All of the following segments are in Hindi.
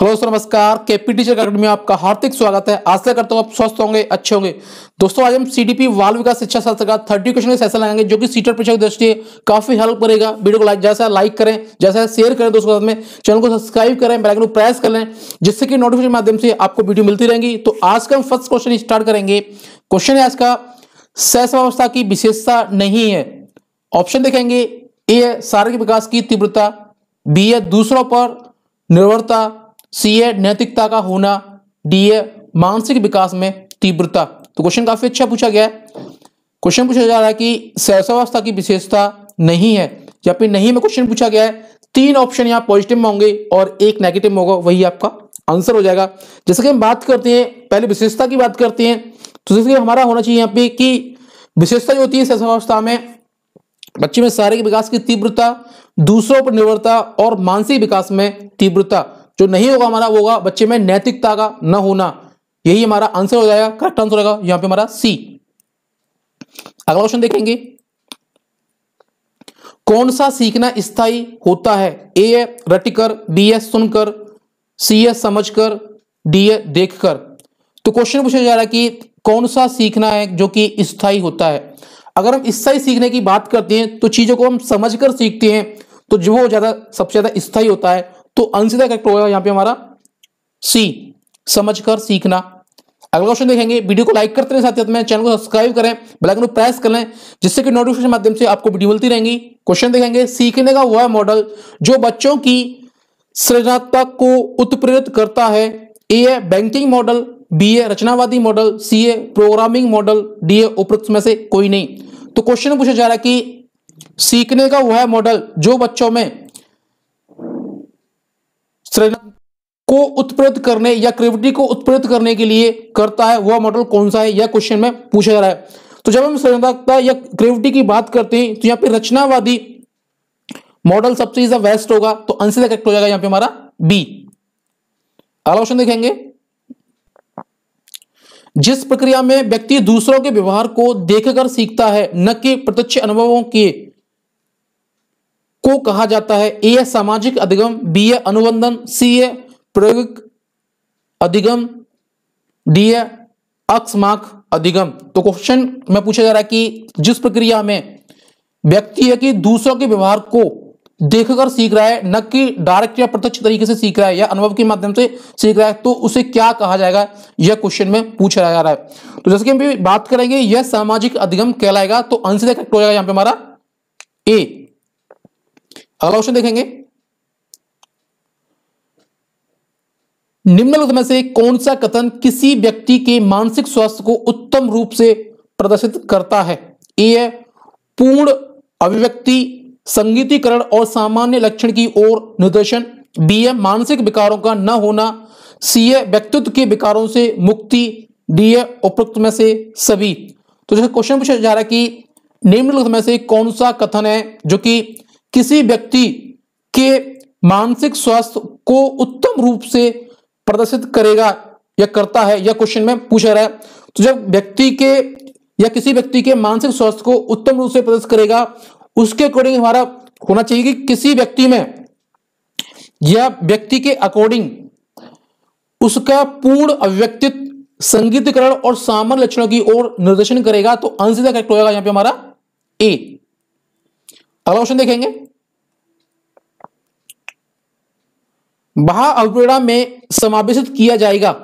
हेलो दोस्तों नमस्कार के पी टीचर अकेडमी में आपका हार्दिक स्वागत है आशा करता हूँ आप स्वस्थ होंगे अच्छे होंगे दोस्तों आज हम सीडीपी वाल्व विकास शिक्षा शास्त्र का थर्टी क्वेश्चन का सेशन लगाएंगे जो कि सीटर परीक्षा की दृष्टि काफी हेल्प करेगा वीडियो को लाइक जैसा लाइक करें जैसा शेयर करें दोस्तों साथ में चैनल को सब्सक्राइब करें बेलाइकन को प्रेस कर लें जिससे कि नोटिफिकेशन माध्यम से आपको वीडियो मिलती रहेंगी तो आज का हम फर्स्ट क्वेश्चन स्टार्ट करेंगे क्वेश्चन है आज का सहसमावस्था की विशेषता नहीं है ऑप्शन देखेंगे ए है शारीरिक विकास की तीव्रता बी है दूसरों पर निर्भरता सी ए नैतिकता का होना डी है मानसिक विकास में तीव्रता तो क्वेश्चन काफी अच्छा पूछा गया है क्वेश्चन पूछा जा रहा है कि सहसावस्था की विशेषता नहीं है या फिर नहीं में क्वेश्चन पूछा गया है तीन ऑप्शन यहाँ पॉजिटिव में होंगे और एक नेगेटिव में होगा वही आपका आंसर हो जाएगा जैसे कि हम बात करते हैं पहले विशेषता की बात करते हैं तो जैसे कि हमारा होना चाहिए यहाँ पे कि विशेषता जो होती है सहसावस्था में बच्चे में शारीरिक विकास की तीव्रता दूसरों पर निर्भरता और मानसिक विकास में तीव्रता जो नहीं होगा हमारा वो होगा बच्चे में नैतिकता का न होना यही हमारा आंसर हो जाएगा करेक्ट आंसर होगा यहां पे हमारा सी अगला क्वेश्चन देखेंगे कौन सा सीखना स्थायी होता है ए है रटकर बी है सुनकर सी है समझकर डी है देखकर तो क्वेश्चन पूछा जा रहा है कि कौन सा सीखना है जो कि स्थायी होता है अगर हम स्थायी सीखने की बात करते हैं तो चीजों को हम समझकर सीखते हैं तो जो ज्यादा सबसे ज्यादा स्थायी होता है तो अनसीधा करेक्ट होगा यहां पे हमारा सी समझकर सीखना अगला क्वेश्चन देखेंगे वीडियो को लाइक करते रहे साथ में चैनल को सब्सक्राइब करें बेल आइकन को प्रेस कर लें जिससे कि नोटिफिकेशन माध्यम से आपको वीडियो मिलती रहेंगी क्वेश्चन देखेंगे सीखने का वह मॉडल जो बच्चों की सृजनात्मक को उत्प्रेरित करता है ए है बैंकिंग मॉडल बी ए रचनावादी मॉडल सी ए प्रोग्रामिंग मॉडल डी ए उपरोक्त में से कोई नहीं तो क्वेश्चन पूछा जा रहा है कि सीखने का वह मॉडल जो बच्चों में सृजन को उत्प्रेरित करने या क्रिएटिविटी को उत्प्रेरित करने के लिए करता है वह मॉडल कौन सा है यह क्वेश्चन में पूछा जा रहा है तो जब हम सृजनात्मकता या क्रिएटिविटी की बात करते हैं तो यहाँ पे रचनावादी मॉडल सबसे ज्यादा वेस्ट होगा तो आंसर करेक्ट हो जाएगा यहाँ पे हमारा बी अगला क्वेश्चन देखेंगे जिस प्रक्रिया में व्यक्ति दूसरों के व्यवहार को देखकर सीखता है न कि प्रत्यक्ष अनुभवों के को कहा जाता है ए सामाजिक अधिगम बी ए अनुबंधन सी ए प्रयोगिक अधिगम डी है अक्षमाक अधिगम तो क्वेश्चन में पूछा जा रहा है कि जिस प्रक्रिया में व्यक्ति है कि दूसरों के व्यवहार को देखकर सीख रहा है न कि डायरेक्ट या प्रत्यक्ष तरीके से सीख रहा है या अनुभव के माध्यम से सीख रहा है तो उसे क्या कहा जाएगा यह क्वेश्चन में पूछा जा रहा है तो जैसे कि हम बात करेंगे यह सामाजिक अधिगम कहलाएगा तो आंसर हो जाएगा यहां पे हमारा ए अगला क्वेश्चन देखेंगे निम्नलिखित में से कौन सा कथन किसी व्यक्ति के मानसिक स्वास्थ्य को उत्तम रूप से प्रदर्शित करता है ए है पूर्ण अभिव्यक्ति संगीतीकरण और सामान्य लक्षण की ओर निर्देशन बी है मानसिक विकारों का न होना सी है व्यक्तित्व के विकारों से मुक्ति डी है उपयुक्त में से सभी तो जैसे क्वेश्चन पूछा जा रहा है कि निम्नलिखित में से कौन सा कथन है जो कि किसी व्यक्ति के मानसिक स्वास्थ्य को उत्तम रूप से प्रदर्शित करेगा या करता है या क्वेश्चन में पूछा रहा है तो जब व्यक्ति के या किसी व्यक्ति के मानसिक स्वास्थ्य को उत्तम रूप से प्रदर्शित करेगा उसके अकॉर्डिंग हमारा होना चाहिए कि किसी व्यक्ति में या व्यक्ति के अकॉर्डिंग उसका पूर्ण अव्यक्तित संगीतकरण और सामान्य लक्षणों की ओर निर्देशन करेगा तो आंसर करेक्ट होगा यहां पे हमारा ए अगला क्वेश्चन देखेंगे बहा में समावेशित किया जाएगा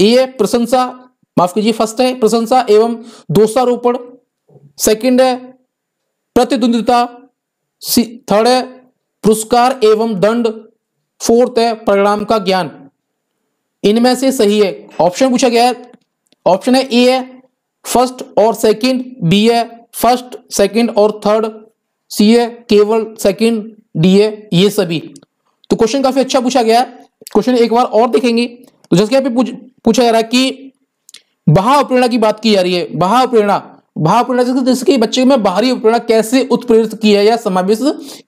ये प्रशंसा माफ कीजिए फर्स्ट है प्रशंसा एवं दोषारोपण सेकंड है प्रतिद्वंदिता थर्ड है पुरस्कार एवं दंड फोर्थ है परिणाम का ज्ञान इनमें से सही है ऑप्शन पूछा गया है ऑप्शन है ए है फर्स्ट और सेकंड बी है फर्स्ट सेकंड और थर्ड सी ए केवल सेकेंड डी ए ये सभी तो क्वेश्चन काफी अच्छा पूछा गया है क्वेश्चन एक बार और देखेंगे तो जैसे यहाँ पे पूछा जा रहा है कि बहा प्रेरणा की बात की जा रही है बहा प्रेरणा भाव जैसे जिसके तो बच्चे में बाहरी प्रेरणा कैसे उत्प्रेरित की है या समावेश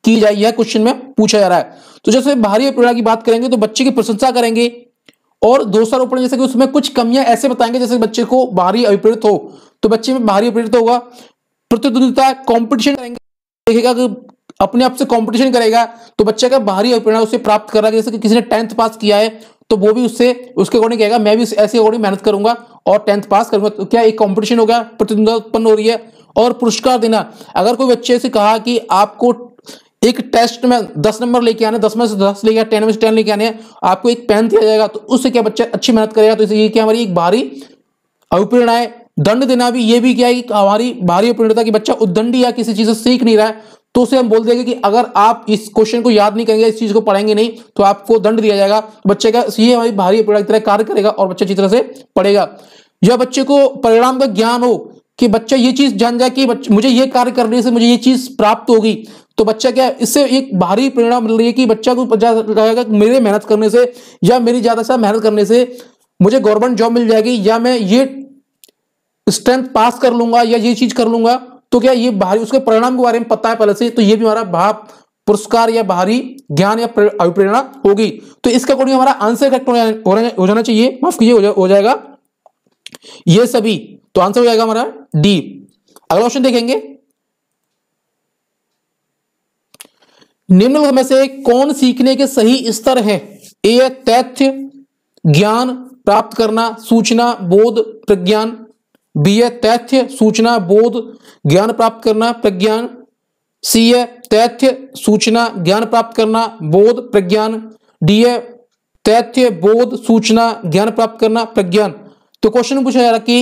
की जाए यह क्वेश्चन में पूछा जा रहा है तो जैसे बाहरी उपेरणा की बात करेंगे तो बच्चे की प्रशंसा करेंगे और उपरण जैसे कि उसमें कुछ कमियां ऐसे बताएंगे जैसे बच्चे को बाहरी अभिप्रेरित हो तो बच्चे में बाहरी अभिप्रेरित होगा प्रतिद्वंदिता कॉम्पिटिशन करेंगे देखेगा कि अपने आप से कंपटीशन करेगा तो बच्चे का बाहरी अभिप्रेरणा उसे प्राप्त कर रहा है जैसे कि किसी ने टेंथ पास किया है तो वो भी उससे उसके अकॉर्डिंग कहेगा मैं भी ऐसे अकॉर्डिंग मेहनत करूंगा और टेंथ पास करूंगा तो क्या एक कॉम्पिटिशन हो गया प्रतिद्वंदता उत्पन्न हो रही है और पुरस्कार देना अगर कोई बच्चे से कहा कि आपको एक टेस्ट में दस नंबर लेके आने दस में से दस लेके टेन में से टेन लेके आने आपको एक पेन दिया जाएगा तो उससे क्या बच्चा अच्छी मेहनत करेगा तो इसे ये क्या हमारी एक बाहरी अभिप्रेरणा है दंड देना भी ये भी क्या है कि हमारी भारी परिणता कि बच्चा उद्दंडी या किसी चीज से सीख नहीं रहा है तो उसे हम बोल देंगे कि अगर आप इस क्वेश्चन को याद नहीं करेंगे इस चीज को पढ़ेंगे नहीं तो आपको दंड दिया जाएगा बच्चे का ये हमारी भारी पीड़ा की तरह कार्य करेगा और बच्चा अच्छी तरह से पढ़ेगा या बच्चे को परिणाम का ज्ञान हो कि बच्चा ये चीज जान जाए कि मुझे ये कार्य करने से मुझे ये चीज प्राप्त होगी तो बच्चा क्या इससे एक भारी प्रेरणा मिल रही है कि बच्चा को जाएगा मेरे मेहनत करने से या मेरी ज्यादा से मेहनत करने से मुझे गवर्नमेंट जॉब मिल जाएगी या मैं ये स्ट्रेंथ पास कर लूंगा या ये चीज कर लूंगा तो क्या ये बाहरी उसके परिणाम के बारे में पता है पहले से तो ये भी हमारा भाव पुरस्कार या बाहरी ज्ञान या अभिप्रेरणा होगी तो इसके अकॉर्डिंग हमारा आंसर करेक्ट हो जाना चाहिए माफ कीजिए हो, जाएगा ये सभी तो आंसर हो जाएगा हमारा डी अगला ऑप्शन देखेंगे निम्नलिखित में से कौन सीखने के सही स्तर हैं ए तथ्य ज्ञान प्राप्त करना सूचना बोध प्रज्ञान बी है तथ्य सूचना बोध ज्ञान प्राप्त करना प्रज्ञान सी है तथ्य सूचना ज्ञान प्राप्त करना बोध प्रज्ञान डी है तथ्य बोध सूचना ज्ञान प्राप्त करना प्रज्ञान तो क्वेश्चन पूछा जा रहा कि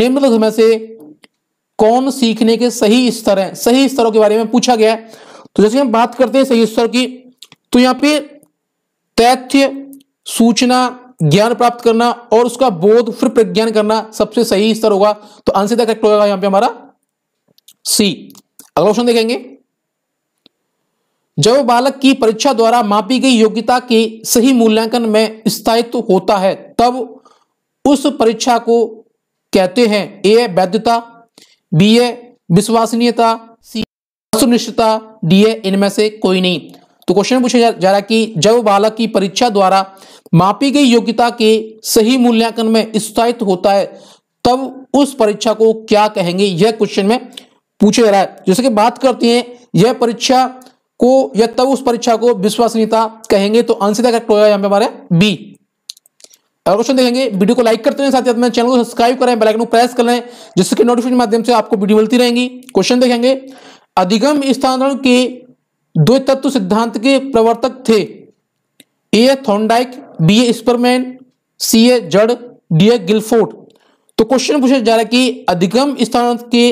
निम्न में से कौन सीखने के सही स्तर हैं सही स्तरों के बारे में पूछा गया है तो जैसे हम बात करते हैं सही स्तर की तो यहां पे तथ्य सूचना ज्ञान प्राप्त करना और उसका बोध फिर प्रज्ञान करना सबसे सही स्तर होगा तो आंसर करेक्ट होगा यहां पे हमारा सी अगला क्वेश्चन देखेंगे जब बालक की परीक्षा द्वारा मापी गई योग्यता के सही मूल्यांकन में स्थायित्व होता है तब उस परीक्षा को कहते हैं ए वैधता बी ए विश्वसनीयता सी सुनिश्चितता डी ए इनमें से कोई नहीं तो क्वेश्चन पूछा जा, रहा है कि जब बालक की परीक्षा द्वारा मापी गई योग्यता के सही मूल्यांकन में स्थायित्व होता है तब उस परीक्षा को क्या कहेंगे यह क्वेश्चन में पूछा जा रहा है जैसे कि बात करते हैं यह परीक्षा को या तब उस परीक्षा को विश्वसनीयता कहेंगे तो आंसर करेक्ट होगा यहां पर हमारे बी अगर क्वेश्चन देखेंगे वीडियो को लाइक करते हैं साथ ही चैनल को सब्सक्राइब करें बेल आइकन को प्रेस कर लें जिससे कि नोटिफिकेशन माध्यम से आपको वीडियो मिलती रहेंगी क्वेश्चन देखेंगे अधिगम स्थानांतरण के दो तत्व सिद्धांत के प्रवर्तक थे ए थोंडाइक बी ए स्पर्मैन सी ए जड डी ए गिलफोर्ट तो क्वेश्चन पूछा जा रहा है कि अधिगम स्थान के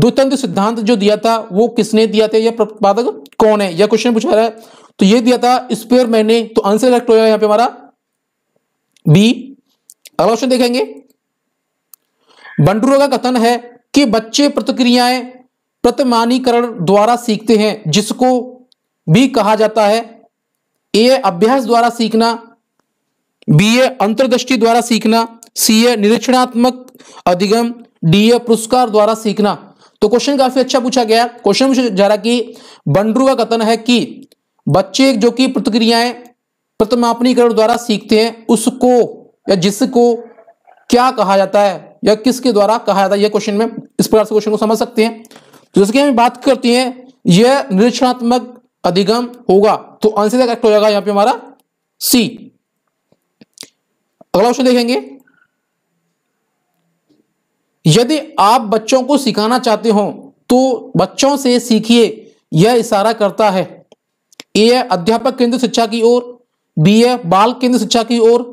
द्वितंत्र सिद्धांत जो दिया था वो किसने दिया था या प्रतिपादक कौन है यह क्वेश्चन पूछा रहा है तो ये दिया था स्पेयरमैन ने तो आंसर सिलेक्ट होगा यहां पे हमारा बी अगला क्वेश्चन देखेंगे बंडूरो का कथन है कि बच्चे प्रतिक्रियाएं प्रतिमानीकरण द्वारा सीखते हैं जिसको भी कहा जाता है ए अभ्यास द्वारा सीखना बी ए अंतर्दृष्टि द्वारा सीखना सी ए निरीक्षणात्मक अधिगम डी ए पुरस्कार द्वारा सीखना तो क्वेश्चन काफी अच्छा पूछा गया क्वेश्चन जा रहा कि बंडरू का कथन है कि बच्चे जो कि प्रतिक्रियाएं प्रतिमापनीकरण द्वारा सीखते हैं उसको या जिसको क्या कहा जाता है या किसके द्वारा कहा जाता है यह क्वेश्चन में इस प्रकार से क्वेश्चन को समझ सकते हैं तो जैसे कि हम बात करते हैं यह निरीक्षणात्मक अधिगम होगा तो आंसर करेक्ट हो जाएगा यहां पे हमारा सी अगला क्वेश्चन देखेंगे यदि आप बच्चों को सिखाना चाहते हो तो बच्चों से सीखिए यह इशारा करता है ए है अध्यापक केंद्र शिक्षा की ओर बी है बाल केंद्र शिक्षा की ओर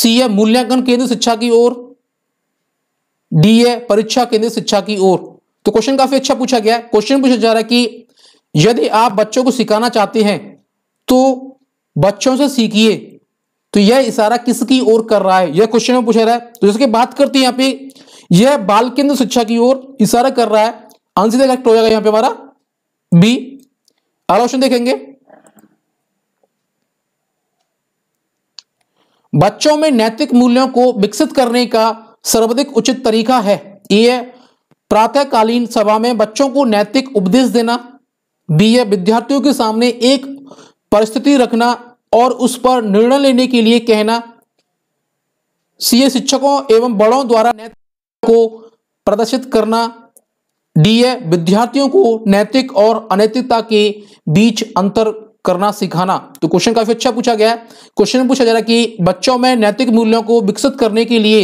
सी है मूल्यांकन केंद्र शिक्षा की ओर डी है परीक्षा केंद्र शिक्षा की ओर तो क्वेश्चन काफी अच्छा पूछा गया है क्वेश्चन पूछा जा रहा है कि यदि आप बच्चों को सिखाना चाहते हैं तो बच्चों से सीखिए तो यह इशारा किसकी ओर कर रहा है यह क्वेश्चन में पूछा रहा है तो जिसकी बात करते हैं यहां पे यह बाल केंद्र शिक्षा की ओर इशारा कर रहा है आंसर करेक्ट हो जाएगा यहां पे हमारा बी अगला क्वेश्चन देखेंगे बच्चों में नैतिक मूल्यों को विकसित करने का सर्वाधिक उचित तरीका है यह प्रातःकालीन सभा में बच्चों को नैतिक उपदेश देना बी है विद्यार्थियों के सामने एक परिस्थिति रखना और उस पर निर्णय लेने के लिए कहना सीए शिक्षकों एवं बड़ों द्वारा नैतिक को प्रदर्शित करना डी है विद्यार्थियों को नैतिक और अनैतिकता के बीच अंतर करना सिखाना तो क्वेश्चन काफी अच्छा पूछा गया है क्वेश्चन पूछा जा रहा है कि बच्चों में नैतिक मूल्यों को विकसित करने के लिए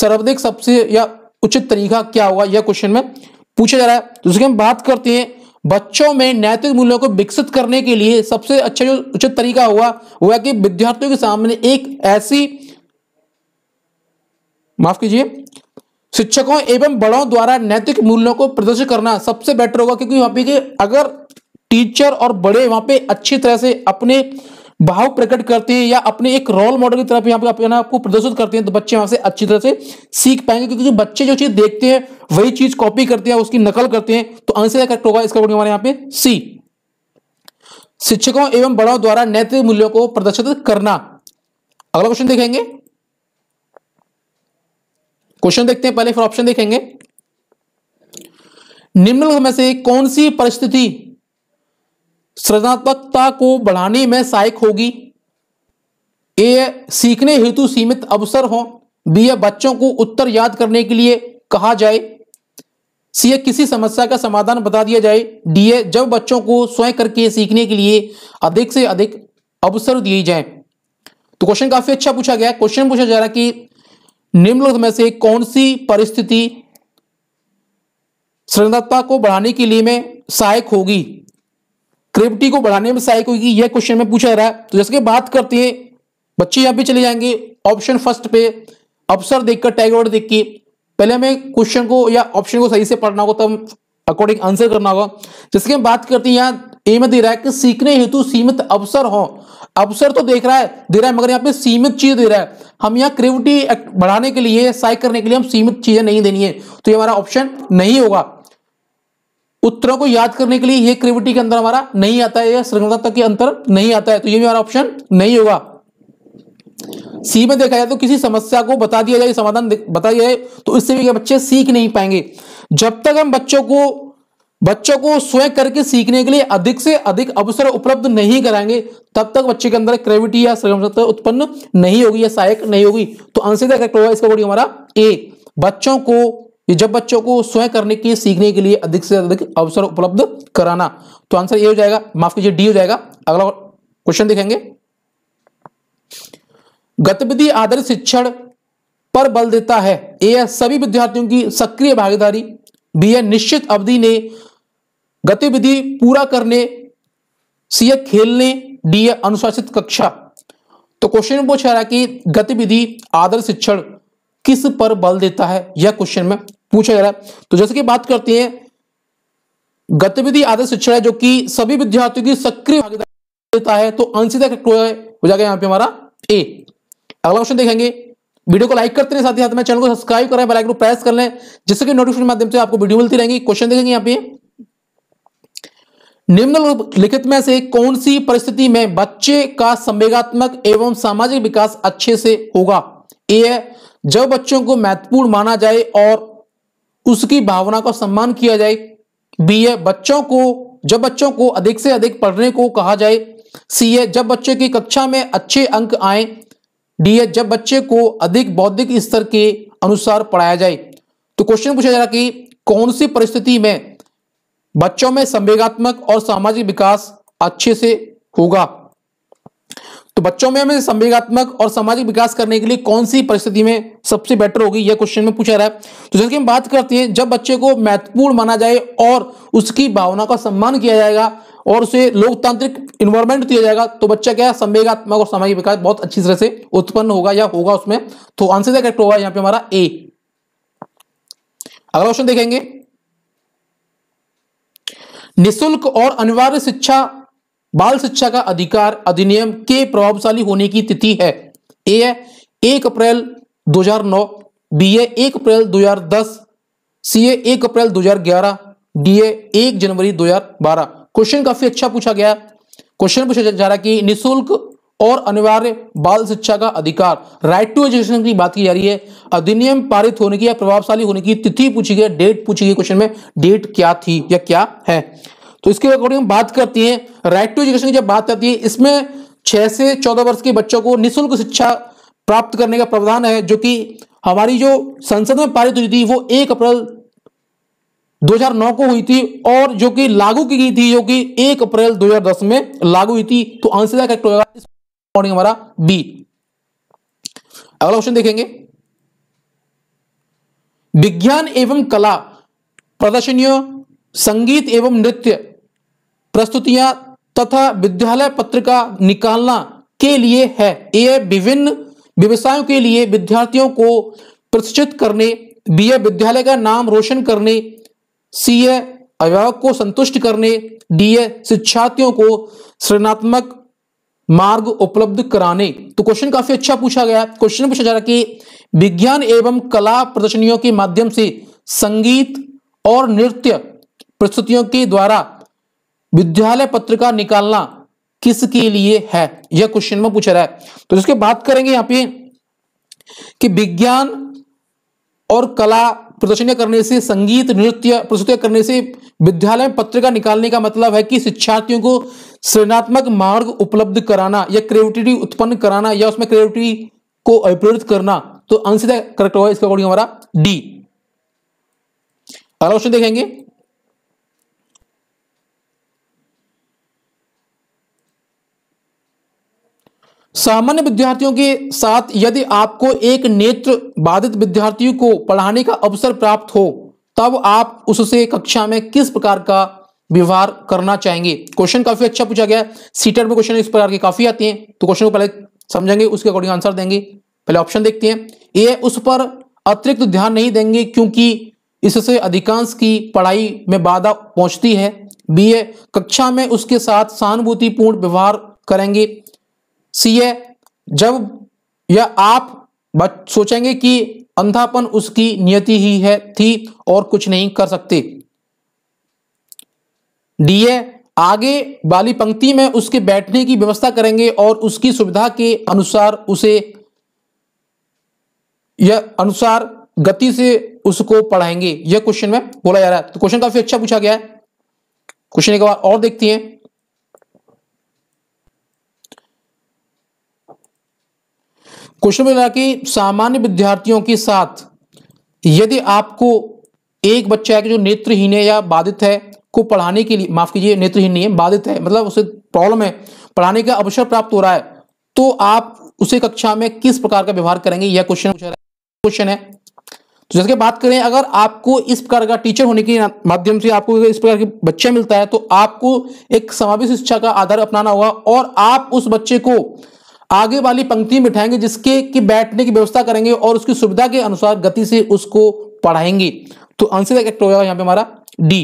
सर्वाधिक सबसे या उचित तरीका क्या होगा यह क्वेश्चन में पूछा जा रहा है तो उसकी हम बात करते हैं बच्चों में नैतिक मूल्यों को विकसित करने के लिए सबसे अच्छा जो उचित तरीका हुआ वह कि विद्यार्थियों के सामने एक ऐसी माफ कीजिए शिक्षकों एवं बड़ों द्वारा नैतिक मूल्यों को प्रदर्शित करना सबसे बेटर होगा क्योंकि वहां पे अगर टीचर और बड़े वहां पे अच्छी तरह से अपने भाव प्रकट करते हैं या अपने एक रोल मॉडल की तरफ यहाँ पे अपने आपको प्रदर्शित करते हैं तो बच्चे वहां से अच्छी तरह से सीख पाएंगे क्योंकि जो बच्चे जो चीज देखते हैं वही चीज कॉपी करते हैं उसकी नकल करते हैं तो आंसर करेक्ट होगा इसका हमारे यहाँ पे सी शिक्षकों एवं बड़ों द्वारा नैतिक मूल्यों को प्रदर्शित करना अगला क्वेश्चन देखेंगे क्वेश्चन देखते हैं पहले फिर ऑप्शन देखेंगे निम्नलिखित में से कौन सी परिस्थिति सृजनात्मकता को बढ़ाने में सहायक होगी ए सीखने हेतु सीमित अवसर हो बी बच्चों को उत्तर याद करने के लिए कहा जाए सी ए किसी समस्या का समाधान बता दिया जाए डी ए जब बच्चों को स्वयं करके सीखने के लिए अधिक से अधिक अवसर दिए जाए तो क्वेश्चन काफी अच्छा पूछा गया क्वेश्चन पूछा जा रहा कि निम्नलिखित में से कौन सी परिस्थिति सृजनात्मकता को बढ़ाने के लिए में सहायक होगी ग्रेविटी को बढ़ाने में सहायक होगी यह क्वेश्चन में पूछा रहा है तो जैसे बात करते हैं बच्चे यहां पे चले जाएंगे ऑप्शन फर्स्ट पे अवसर देखकर टैगवर्ड देख के पहले हमें क्वेश्चन को या ऑप्शन को सही से पढ़ना होगा तब अकॉर्डिंग आंसर करना होगा जैसे हम बात करते हैं यहाँ ए में दे रहा है कि सीखने हेतु सीमित अवसर हो अवसर तो देख रहा है दे रहा है मगर यहाँ पे सीमित चीज दे रहा है हम यहाँ क्रेविटी बढ़ाने के लिए सहायक करने के लिए हम सीमित चीजें नहीं देनी है तो ये हमारा ऑप्शन नहीं होगा उत्तरों को याद करने के लिए ये क्रिविटी के अंदर हमारा नहीं आता है श्रृंखला श्रृंखलता के अंतर नहीं आता है तो ये भी हमारा ऑप्शन नहीं होगा सी में देखा जाए तो किसी समस्या को बता दिया जाए समाधान बता दिया जाए तो इससे भी बच्चे सीख नहीं पाएंगे जब तक हम बच्चों को बच्चों को स्वयं करके सीखने के लिए अधिक से अधिक अवसर उपलब्ध नहीं कराएंगे तब तक बच्चे के अंदर क्रेविटी या उत्पन्न नहीं होगी या सहायक नहीं होगी तो आंसर इसका हमारा ए बच्चों को ये जब बच्चों को स्वयं करने के सीखने के लिए अधिक से अधिक अवसर उपलब्ध कराना तो आंसर ये हो जाएगा माफ कीजिए डी हो जाएगा अगला क्वेश्चन देखेंगे गतिविधि आधारित शिक्षण पर बल देता है ए है सभी विद्यार्थियों की सक्रिय भागीदारी बी है निश्चित अवधि ने गतिविधि पूरा करने सी है खेलने डी है अनुशासित कक्षा तो क्वेश्चन पूछा रहा कि गतिविधि आदर्श शिक्षण किस पर बल देता है यह क्वेश्चन में पूछा जा रहा है तो जैसे कि बात करते हैं गतिविधि आदर्श शिक्षा है जो कि सभी विद्यार्थियों की सक्रिय भागीदारी देता है तो अंशिता हो जाएगा यहाँ पे हमारा ए अगला क्वेश्चन देखेंगे वीडियो को लाइक करते हैं साथ ही साथ में चैनल को सब्सक्राइब करें बेल आइकन को प्रेस कर लें जिससे कि नोटिफिकेशन माध्यम से आपको वीडियो मिलती रहेंगी क्वेश्चन देखेंगे यहाँ पे निम्न लिखित में से कौन सी परिस्थिति में बच्चे का संवेगात्मक एवं सामाजिक विकास अच्छे से होगा ए है जब बच्चों को महत्वपूर्ण माना जाए और उसकी भावना का सम्मान किया जाए बी है बच्चों को जब बच्चों को अधिक से अधिक पढ़ने को कहा जाए सी है जब बच्चे की कक्षा में अच्छे अंक आए डी है जब बच्चे को अधिक बौद्धिक स्तर के अनुसार पढ़ाया जाए तो क्वेश्चन पूछा जा रहा कि कौन सी परिस्थिति में बच्चों में संवेगात्मक और सामाजिक विकास अच्छे से होगा तो बच्चों में हमें संवेगात्मक और सामाजिक विकास करने के लिए कौन सी परिस्थिति में सबसे बेटर होगी यह क्वेश्चन में पूछा रहा है तो जैसे हम बात करते हैं जब बच्चे को महत्वपूर्ण माना जाए और उसकी भावना का सम्मान किया जाएगा और उसे लोकतांत्रिक इन्वायरमेंट दिया जाएगा तो बच्चा क्या संवेगात्मक और सामाजिक विकास बहुत अच्छी तरह से उत्पन्न होगा या होगा उसमें तो आंसर क्या करेक्ट होगा यहाँ पे हमारा ए अगला क्वेश्चन देखेंगे निशुल्क और अनिवार्य शिक्षा बाल शिक्षा का अधिकार अधिनियम के प्रभावशाली होने की तिथि है ए है एक अप्रैल 2009 बी ए एक अप्रैल 2010 सी ए एक अप्रैल 2011 डी ए एक जनवरी 2012 क्वेश्चन काफी अच्छा पूछा गया क्वेश्चन पूछा जा रहा है कि निःशुल्क और अनिवार्य बाल शिक्षा का अधिकार राइट टू एजुकेशन की बात की जा रही है अधिनियम पारित होने की या प्रभावशाली होने की तिथि पूछी गई डेट पूछी गई क्वेश्चन में डेट क्या थी या क्या है तो इसके अकॉर्डिंग हम बात करती हैं राइट टू एजुकेशन की जब बात करती है इसमें छह से चौदह वर्ष के बच्चों को निःशुल्क शिक्षा प्राप्त करने का प्रावधान है जो कि हमारी जो संसद में पारित हुई थी वो एक अप्रैल 2009 को हुई थी और जो कि लागू की गई थी जो कि 1 अप्रैल 2010 में लागू हुई थी तो आंसर क्या करेक्ट होगा इस अकॉर्डिंग हमारा बी अगला क्वेश्चन देखेंगे विज्ञान एवं कला प्रदर्शनियों संगीत एवं नृत्य प्रस्तुतियां तथा विद्यालय पत्रिका निकालना के लिए है यह विभिन्न व्यवसायों के लिए विद्यार्थियों को प्रशिक्षित करने बी विद्यालय का नाम रोशन करने सी ए अभिभावक को संतुष्ट करने डी ए शिक्षार्थियों को सृजनात्मक मार्ग उपलब्ध कराने तो क्वेश्चन काफी अच्छा पूछा गया क्वेश्चन पूछा जा रहा कि विज्ञान एवं कला प्रदर्शनियों के माध्यम से संगीत और नृत्य प्रस्तुतियों के द्वारा विद्यालय पत्रिका निकालना किसके लिए है यह क्वेश्चन में पूछा रहा है तो इसके बात करेंगे यहां पे कि विज्ञान और कला प्रदर्शन करने से संगीत नृत्य प्रस्तुत करने से विद्यालय में पत्रिका निकालने का मतलब है कि शिक्षार्थियों को सृजनात्मक मार्ग उपलब्ध कराना या क्रिएटिविटी उत्पन्न कराना या उसमें क्रिएटिविटी को अभिप्रेरित करना तो अंश करेक्ट होगा इसका अकॉर्डिंग हमारा डी अगला क्वेश्चन देखेंगे सामान्य विद्यार्थियों के साथ यदि आपको एक नेत्र बाधित विद्यार्थियों को पढ़ाने का अवसर प्राप्त हो तब आप उससे कक्षा में किस प्रकार का व्यवहार करना चाहेंगे क्वेश्चन काफी अच्छा पूछा गया सीटर e में क्वेश्चन इस प्रकार के काफी आते हैं तो क्वेश्चन को पहले समझेंगे उसके अकॉर्डिंग आंसर देंगे पहले ऑप्शन देखते हैं ए उस पर अतिरिक्त ध्यान नहीं देंगे क्योंकि इससे अधिकांश की पढ़ाई में बाधा पहुंचती है बी ए कक्षा में उसके साथ सहानुभूतिपूर्ण व्यवहार करेंगे सी है जब या आप सोचेंगे कि अंधापन उसकी नियति ही है थी और कुछ नहीं कर सकते डी है आगे वाली पंक्ति में उसके बैठने की व्यवस्था करेंगे और उसकी सुविधा के अनुसार उसे या अनुसार गति से उसको पढ़ाएंगे यह क्वेश्चन में बोला जा रहा है तो क्वेश्चन काफी अच्छा पूछा गया है क्वेश्चन एक बार और देखते हैं क्वेश्चन में कि सामान्य विद्यार्थियों के साथ यदि आपको एक बच्चा है कि जो नेत्रहीन है या बाधित है को पढ़ाने के लिए माफ कीजिए नेत्रहीन नहीं है बाधित है मतलब उसे प्रॉब्लम है पढ़ाने का अवसर प्राप्त हो रहा है तो आप उसे कक्षा में किस प्रकार का व्यवहार करेंगे यह क्वेश्चन क्वेश्चन है तो जैसे बात करें अगर आपको इस प्रकार का टीचर होने के माध्यम से आपको इस प्रकार के बच्चा मिलता है तो आपको एक समावेश शिक्षा का आधार अपनाना होगा और आप उस बच्चे को आगे वाली पंक्ति में बिठाएंगे जिसके की बैठने की व्यवस्था करेंगे और उसकी सुविधा के अनुसार गति से उसको पढ़ाएंगे तो आंसर एक्ट हो जाएगा यहाँ पे हमारा डी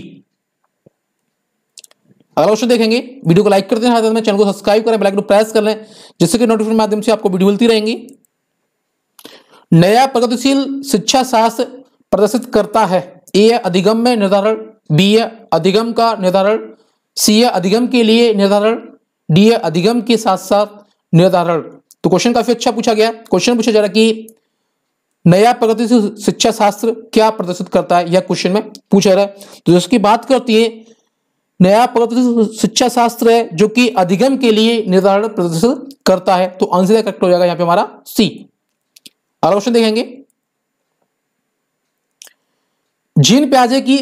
अगला क्वेश्चन देखेंगे वीडियो को लाइक करते हैं साथ में चैनल को सब्सक्राइब करें बेलाइक प्रेस कर लें जिससे कि नोटिफिकेशन माध्यम से आपको वीडियो मिलती रहेंगी नया प्रगतिशील शिक्षा शास्त्र प्रदर्शित करता है ए अधिगम में निर्धारण बी अधिगम का निर्धारण सी अधिगम के लिए निर्धारण डी अधिगम के साथ साथ निर्धारण तो क्वेश्चन काफी अच्छा पूछा गया क्वेश्चन पूछा जा रहा कि नया प्रगतिशील शिक्षा शास्त्र क्या प्रदर्शित करता है यह क्वेश्चन में पूछा रहा है तो जिसकी बात करती है नया प्रगतिशील शिक्षा शास्त्र है जो कि अधिगम के लिए निर्धारण प्रदर्शित करता है तो आंसर करेक्ट हो जाएगा यहाँ पे हमारा सी अगला क्वेश्चन देखेंगे जीन प्याजे की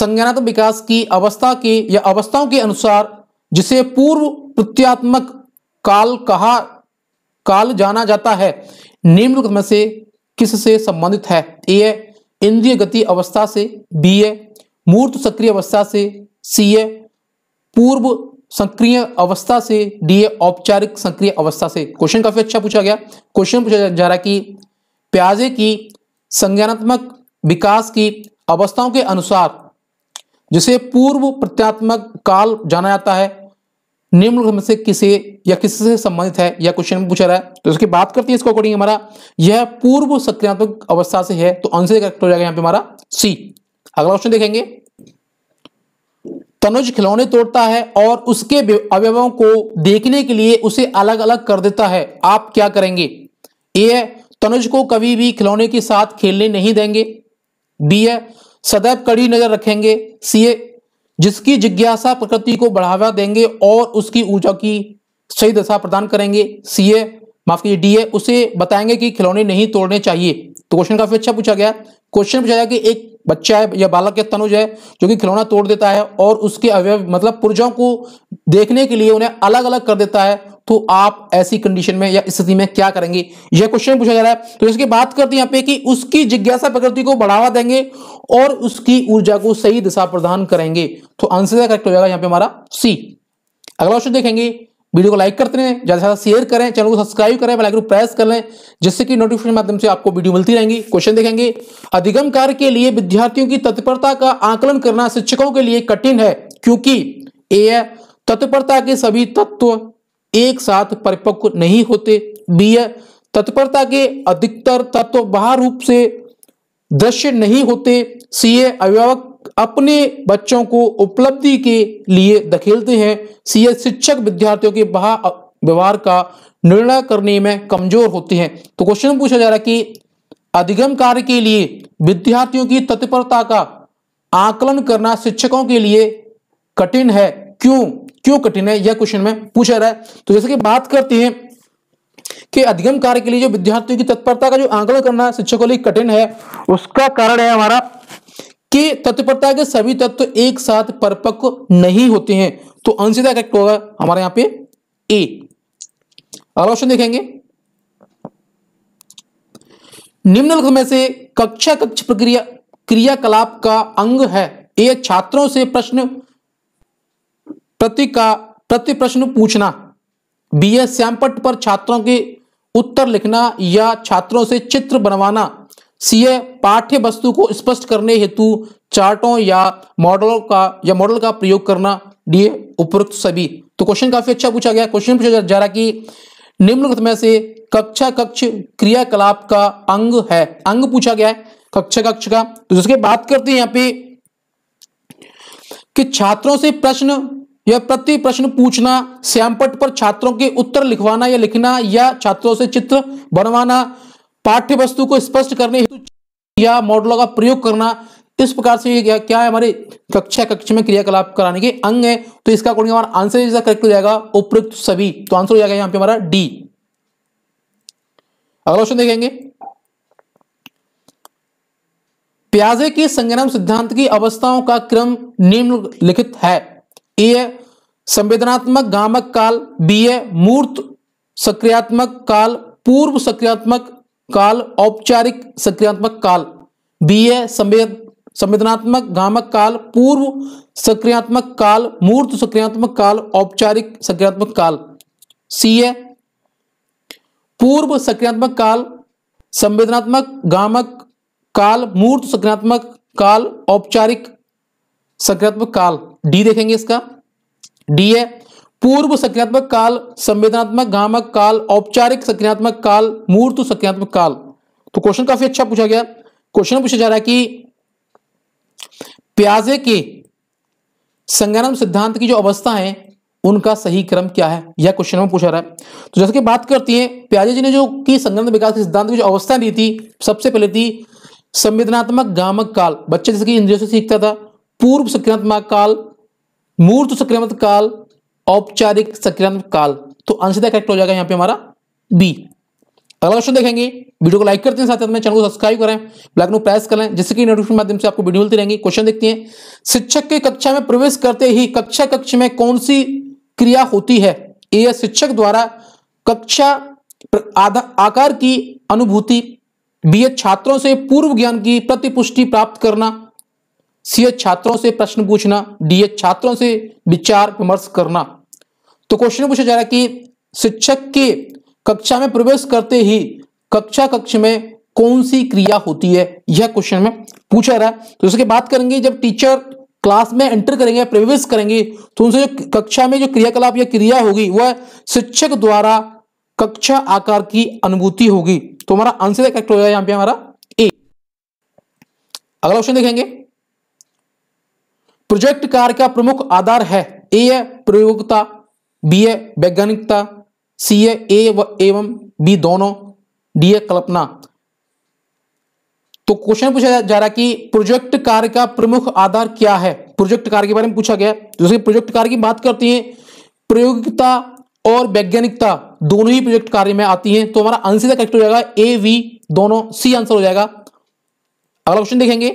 संज्ञानात्मक विकास की अवस्था के या अवस्थाओं के अनुसार जिसे पूर्व प्रत्यात्मक काल कहा काल जाना जाता है निम्नलिखित में से किससे संबंधित है ए इंद्रिय गति अवस्था से बी ए मूर्त सक्रिय अवस्था से सी ए पूर्व सक्रिय अवस्था से डी है औपचारिक सक्रिय अवस्था से क्वेश्चन काफी अच्छा पूछा गया क्वेश्चन पूछा जा रहा कि प्याजे की संज्ञानात्मक विकास की अवस्थाओं के अनुसार जिसे पूर्व प्रत्यात्मक काल जाना जाता है निम्नलिखित में से किसे या किससे से संबंधित है या क्वेश्चन में पूछा रहा है तो इसकी बात करते हैं इसको अकॉर्डिंग हमारा यह पूर्व सक्रियात्मक अवस्था से है तो आंसर करेक्ट हो जाएगा यहाँ पे हमारा सी अगला क्वेश्चन देखेंगे तनुज खिलौने तोड़ता है और उसके अवयवों को देखने के लिए उसे अलग अलग कर देता है आप क्या करेंगे ए है तनुज को कभी भी खिलौने के साथ खेलने नहीं देंगे बी है सदैव कड़ी नजर रखेंगे सी है जिसकी जिज्ञासा प्रकृति को बढ़ावा देंगे और उसकी ऊर्जा की सही दशा प्रदान करेंगे सीए माफ कीजिए डीए उसे बताएंगे कि खिलौने नहीं तोड़ने चाहिए तो क्वेश्चन काफी अच्छा पूछा गया क्वेश्चन पूछा गया कि एक बच्चा है या बालक या तनुज है जो कि खिलौना तोड़ देता है और उसके अवयव मतलब पुर्जों को देखने के लिए उन्हें अलग अलग कर देता है तो आप ऐसी कंडीशन में या स्थिति में क्या करेंगे यह क्वेश्चन पूछा जा रहा है तो इसकी बात करते हैं यहाँ पे कि उसकी जिज्ञासा प्रकृति को बढ़ावा देंगे और उसकी ऊर्जा को सही दिशा प्रदान करेंगे तो आंसर करेक्ट हो जाएगा यहाँ पे हमारा सी अगला क्वेश्चन देखेंगे वीडियो को लाइक करते हैं ज्यादा से ज्यादा शेयर करें चैनल को सब्सक्राइब करें बेल आइकन प्रेस कर लें जिससे कि नोटिफिकेशन माध्यम से आपको वीडियो मिलती रहेंगी क्वेश्चन देखेंगे अधिगम कार्य के लिए विद्यार्थियों की तत्परता का आकलन करना शिक्षकों के लिए कठिन है क्योंकि ए तत्परता के सभी तत्व एक साथ परिपक्व नहीं होते बी तत्परता के अधिकतर तत्व बाहर रूप से दृश्य नहीं होते सी अभिभावक अपने बच्चों को उपलब्धि के लिए धकेलते हैं सी शिक्षक विद्यार्थियों के बाहर व्यवहार का निर्णय करने में कमजोर होते हैं तो क्वेश्चन पूछा जा रहा है कि अधिगम कार्य के लिए विद्यार्थियों की तत्परता का आकलन करना शिक्षकों के लिए कठिन है क्यों क्यों कठिन है यह क्वेश्चन में पूछा रहा है तो जैसे कि बात करते हैं कि अधिगम कार्य के लिए जो विद्यार्थियों की तत्परता का जो आंकलन करना शिक्षकों के लिए कठिन है उसका कारण है हमारा कि तत्परता के सभी तत्व तो एक साथ परपक्व नहीं होते हैं तो अंशिता करेक्ट होगा हमारे यहां पे ए अगला क्वेश्चन देखेंगे निम्नलिखित में से कक्षा कक्ष प्रक्रिया क्रियाकलाप का अंग है यह छात्रों से प्रश्न प्रति का प्रति प्रश्न पूछना बी एस श्यामपट पर छात्रों के उत्तर लिखना या छात्रों से चित्र बनवाना ए पाठ्य वस्तु को स्पष्ट करने हेतु चार्टों या मॉडलों का या मॉडल का प्रयोग करना डी उपरोक्त सभी तो क्वेश्चन काफी अच्छा पूछा गया क्वेश्चन पूछा जा रहा कि निम्नलिखित में से कक्षा कक्ष क्रियाकलाप का अंग है अंग पूछा गया है कक्षा कक्ष का तो जिसके बात करते हैं यहाँ पे कि छात्रों से प्रश्न यह प्रति प्रश्न पूछना श्यामपट पर छात्रों के उत्तर लिखवाना या लिखना या छात्रों से चित्र बनवाना पाठ्य वस्तु को स्पष्ट करने हेतु या मॉडलों का प्रयोग करना इस प्रकार से क्या, क्या है हमारे कक्षा कक्ष में क्रियाकलाप कराने के अंग है तो इसका अकॉर्डिंग हमारा आंसर जैसा करेक्ट हो जाएगा उपयुक्त सभी तो आंसर हो जाएगा यहाँ पे हमारा डी अगला क्वेश्चन देखेंगे प्याजे के संग्राम सिद्धांत की अवस्थाओं का क्रम निम्नलिखित है ए e संवेदनात्मक गामक काल बी ए मूर्त सक्रियात्मक काल पूर्व सक्रियात्मक काल औपचारिक सक्रियात्मक काल बी ए संवेदनात्मक गामक काल पूर्व सक्रियात्मक काल मूर्त सक्रियात्मक काल औपचारिक सक्रियात्मक काल सी ए पूर्व सक्रियात्मक काल संवेदनात्मक गामक काल मूर्त सक्रियात्मक काल औपचारिक सक्रियात्मक काल डी देखेंगे इसका डी है पूर्व सक्रियात्मक काल संवेदनात्मक गामक काल औपचारिक सक्रियात्मक काल मूर्त सक्रियात्मक काल तो क्वेश्चन काफी अच्छा पूछा गया क्वेश्चन पूछा जा रहा है कि प्याजे के संज्ञानम सिद्धांत की जो अवस्था है उनका सही क्रम क्या है यह क्वेश्चन में पूछा रहा है तो जैसे कि बात करती है प्याजे जी ने जो कि संगठन विकास के सिद्धांत की जो अवस्था दी थी सबसे पहले थी संवेदनात्मक गामक काल बच्चे जैसे कि इंद्रियों से सीखता था पूर्व सक्रियात्मक काल मूर्त संक्रामक काल औपचारिक संक्रामक काल तो आंसर क्या करेक्ट हो जाएगा यहाँ पे हमारा बी अगला क्वेश्चन देखेंगे वीडियो को लाइक करते हैं साथ में चैनल को सब्सक्राइब करें लाइक को प्रेस करें जिससे कि नोटिफिकेशन माध्यम से आपको वीडियो मिलती रहेंगी क्वेश्चन देखते हैं शिक्षक के कक्षा में प्रवेश करते ही कक्षा कक्ष में कौन सी क्रिया होती है ए शिक्षक द्वारा कक्षा आकार की अनुभूति बी छात्रों से पूर्व ज्ञान की प्रतिपुष्टि प्राप्त करना सीए छात्रों से प्रश्न पूछना डीए छात्रों से विचार विमर्श करना तो क्वेश्चन पूछा जा रहा है कि शिक्षक के कक्षा में प्रवेश करते ही कक्षा कक्ष में कौन सी क्रिया होती है यह क्वेश्चन में पूछा रहा है तो उसके बात करेंगे जब टीचर क्लास में एंटर करेंगे प्रवेश करेंगे तो उनसे जो कक्षा में जो क्रियाकलाप या क्रिया होगी वह शिक्षक द्वारा कक्षा आकार की अनुभूति होगी तो हमारा आंसर करेक्ट हो जाएगा यहां पे हमारा ए अगला क्वेश्चन देखेंगे प्रोजेक्ट कार्य का प्रमुख आधार है ए है प्रयोगता बी है वैज्ञानिकता सी है ए एवं बी दोनों डी है कल्पना तो क्वेश्चन पूछा जा रहा है कि प्रोजेक्ट कार्य का प्रमुख आधार क्या है प्रोजेक्ट कार्य के बारे में पूछा गया जैसे प्रोजेक्ट कार्य की बात करते हैं प्रयोगिकता और वैज्ञानिकता दोनों ही प्रोजेक्ट कार्य में आती हैं तो हमारा आंसर करेक्ट हो जाएगा ए वी दोनों सी आंसर हो जाएगा अगला क्वेश्चन देखेंगे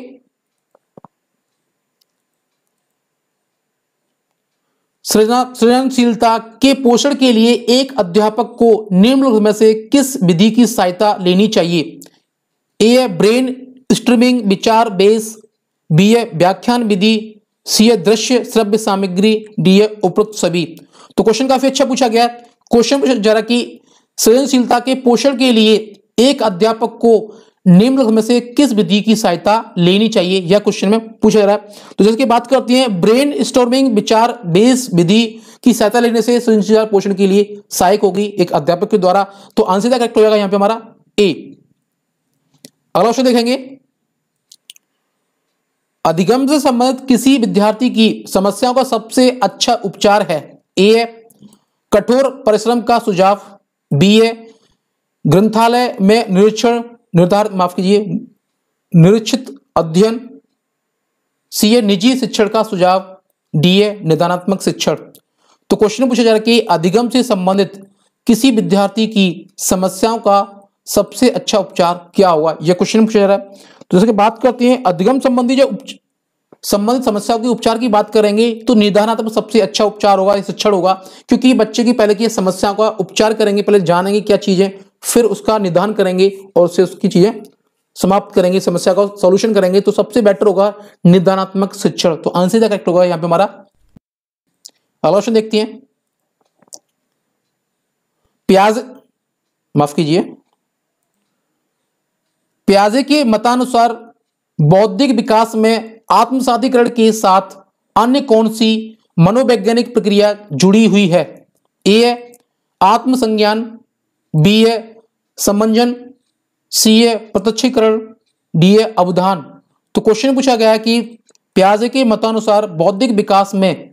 सृजनशीलता के पोषण के लिए एक अध्यापक को निम्नलिखित में से किस विधि की सहायता लेनी चाहिए ए ब्रेन स्ट्रीमिंग विचार बेस बी ए व्याख्यान विधि सी ए दृश्य श्रव्य सामग्री डी है उपरोक्त सभी तो क्वेश्चन काफी अच्छा पूछा गया क्वेश्चन जरा कि सृजनशीलता के पोषण के लिए एक अध्यापक को निम्नलिखित में से किस विधि की सहायता लेनी चाहिए यह क्वेश्चन में पूछा जा रहा है तो जैसे बात करती है ब्रेन स्टॉर्मिंग विचार बेस विधि की सहायता लेने से संचार पोषण के लिए सहायक होगी एक अध्यापक के द्वारा तो आंसर क्या करेक्ट हो जाएगा यहां पे हमारा ए अगला क्वेश्चन देखेंगे अधिगम से संबंधित किसी विद्यार्थी की समस्याओं का सबसे अच्छा उपचार है ए है कठोर परिश्रम का सुझाव बी है ग्रंथालय में निरीक्षण निर्धारित माफ कीजिए निरीक्षित अध्ययन सीए निजी शिक्षण का सुझाव डीए निदानात्मक शिक्षण तो क्वेश्चन पूछा जा रहा है कि अधिगम से संबंधित किसी विद्यार्थी की समस्याओं का सबसे अच्छा उपचार क्या होगा यह क्वेश्चन पूछा जा रहा है तो जैसे कि बात करते हैं अधिगम संबंधी जो संबंधित समस्याओं के उपचार की बात करेंगे तो निदानात्मक सबसे अच्छा उपचार होगा शिक्षण होगा क्योंकि बच्चे की पहले की समस्याओं का उपचार करेंगे पहले जानेंगे क्या चीजें फिर उसका निदान करेंगे और उससे उसकी चीज़ें समाप्त करेंगे समस्या का सोल्यूशन करेंगे तो सबसे बेटर होगा निदानात्मक शिक्षण तो आंसर क्या करेक्ट होगा यहाँ पे हमारा अगला क्वेश्चन देखते हैं प्याज माफ कीजिए प्याजे के मतानुसार बौद्धिक विकास में आत्मसाधिकरण के साथ अन्य कौन सी मनोवैज्ञानिक प्रक्रिया जुड़ी हुई है ए आत्मसंज्ञान बी है समंजन सीए प्रत्यक्षीकरण डीए अवधान तो क्वेश्चन पूछा गया है कि प्याजे के मतानुसार बौद्धिक विकास में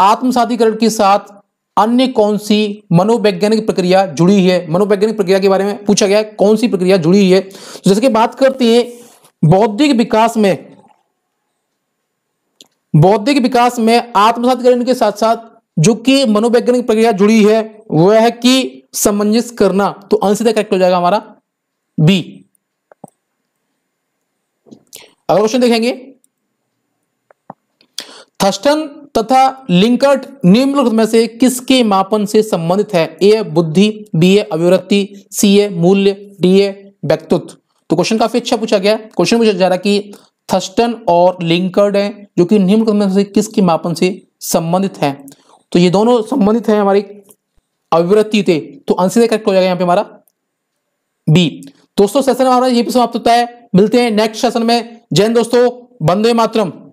आत्मसाधिकरण के साथ अन्य कौन सी मनोवैज्ञानिक प्रक्रिया जुड़ी है मनोवैज्ञानिक प्रक्रिया के बारे में पूछा गया है कौन सी प्रक्रिया जुड़ी है तो जैसे कि बात करते हैं बौद्धिक विकास में बौद्धिक विकास में आत्मसात करने के साथ साथ जो कि मनोवैज्ञानिक प्रक्रिया जुड़ी है वह है कि समंजस करना तो आंसर सीधा करेक्ट हो जाएगा हमारा बी अगला क्वेश्चन देखेंगे थस्टन तथा लिंकर्ट निम्नलिखित में से किसके मापन से संबंधित है ए बुद्धि बी ए अभिवृत्ति सी ए मूल्य डी ए व्यक्तित्व तो क्वेश्चन काफी अच्छा पूछा गया क्वेश्चन पूछा जा रहा कि थस्टन और लिंकर्ड है जो कि निम्नलिखित में से किसके मापन से संबंधित है तो ये दोनों संबंधित है हमारी अविवृत्ति थे तो आंसर करेक्ट हो जाएगा यहाँ पे हमारा बी दोस्तों सेशन हमारा ये भी समाप्त होता है मिलते हैं नेक्स्ट सेशन में जैन दोस्तों बंदे मातरम